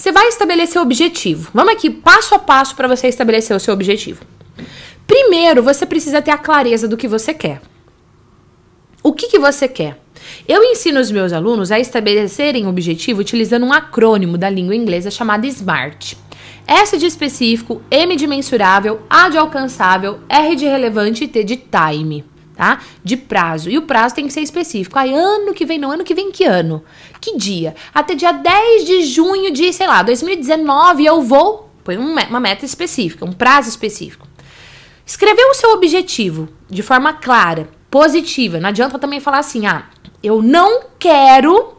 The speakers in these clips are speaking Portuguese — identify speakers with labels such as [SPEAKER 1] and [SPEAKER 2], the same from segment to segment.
[SPEAKER 1] Você vai estabelecer o objetivo. Vamos aqui passo a passo para você estabelecer o seu objetivo. Primeiro, você precisa ter a clareza do que você quer. O que, que você quer? Eu ensino os meus alunos a estabelecerem objetivo utilizando um acrônimo da língua inglesa chamado SMART. S de específico, M de mensurável, A de alcançável, R de relevante e T de time tá? De prazo. E o prazo tem que ser específico. Aí, ano que vem, não, ano que vem que ano? Que dia? Até dia 10 de junho de, sei lá, 2019 eu vou. Põe uma meta específica, um prazo específico. Escreveu o seu objetivo de forma clara, positiva. Não adianta também falar assim, ah, eu não quero,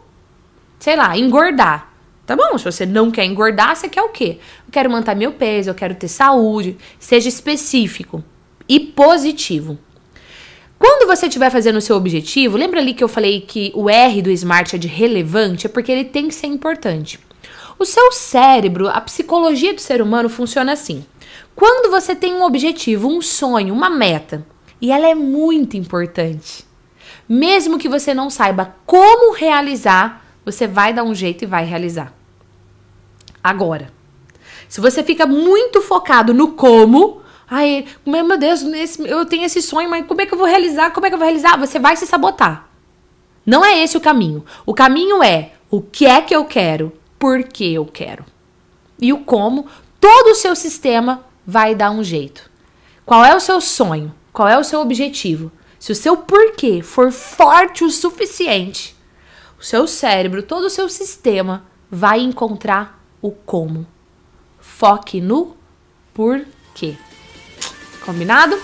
[SPEAKER 1] sei lá, engordar. Tá bom, se você não quer engordar, você quer o quê? Eu quero manter meu peso, eu quero ter saúde. Seja específico e positivo. Quando você estiver fazendo o seu objetivo, lembra ali que eu falei que o R do SMART é de relevante? É porque ele tem que ser importante. O seu cérebro, a psicologia do ser humano funciona assim. Quando você tem um objetivo, um sonho, uma meta, e ela é muito importante, mesmo que você não saiba como realizar, você vai dar um jeito e vai realizar. Agora, se você fica muito focado no como, Ai, meu Deus, eu tenho esse sonho, mas como é que eu vou realizar? Como é que eu vou realizar? Você vai se sabotar. Não é esse o caminho. O caminho é o que é que eu quero, por que eu quero. E o como, todo o seu sistema vai dar um jeito. Qual é o seu sonho? Qual é o seu objetivo? Se o seu porquê for forte o suficiente, o seu cérebro, todo o seu sistema vai encontrar o como. Foque no porquê. Combinado?